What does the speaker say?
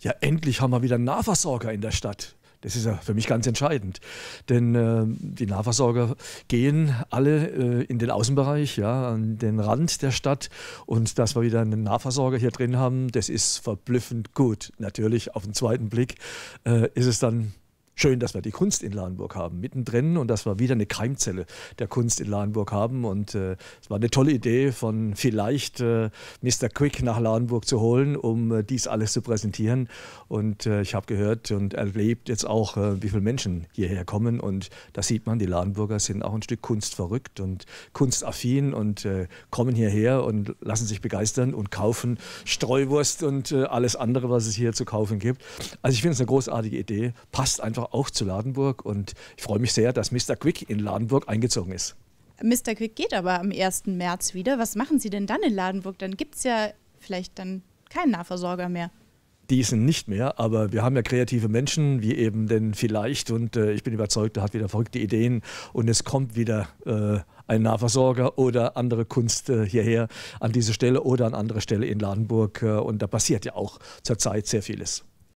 ja, endlich haben wir wieder einen Nahversorger in der Stadt. Das ist ja für mich ganz entscheidend, denn äh, die Nahversorger gehen alle äh, in den Außenbereich, ja, an den Rand der Stadt und dass wir wieder einen Nahversorger hier drin haben, das ist verblüffend gut. Natürlich auf den zweiten Blick äh, ist es dann Schön, dass wir die Kunst in Lahnburg haben, mittendrin und dass wir wieder eine Keimzelle der Kunst in Lahnburg haben. Und äh, es war eine tolle Idee von vielleicht äh, Mr. Quick nach Lahnburg zu holen, um äh, dies alles zu präsentieren. Und äh, ich habe gehört und erlebt jetzt auch, äh, wie viele Menschen hierher kommen. Und da sieht man, die Lahnburger sind auch ein Stück kunstverrückt und kunstaffin und äh, kommen hierher und lassen sich begeistern und kaufen Streuwurst und alles andere, was es hier zu kaufen gibt. Also ich finde es eine großartige Idee, passt einfach auch zu Ladenburg und ich freue mich sehr, dass Mr. Quick in Ladenburg eingezogen ist. Mr. Quick geht aber am 1. März wieder. Was machen Sie denn dann in Ladenburg? Dann gibt es ja vielleicht dann keinen Nahversorger mehr. Diesen nicht mehr, aber wir haben ja kreative Menschen, wie eben denn vielleicht und äh, ich bin überzeugt, er hat wieder verrückte Ideen und es kommt wieder äh, ein Nahversorger oder andere Kunst äh, hierher an diese Stelle oder an andere Stelle in Ladenburg äh, und da passiert ja auch zurzeit sehr vieles.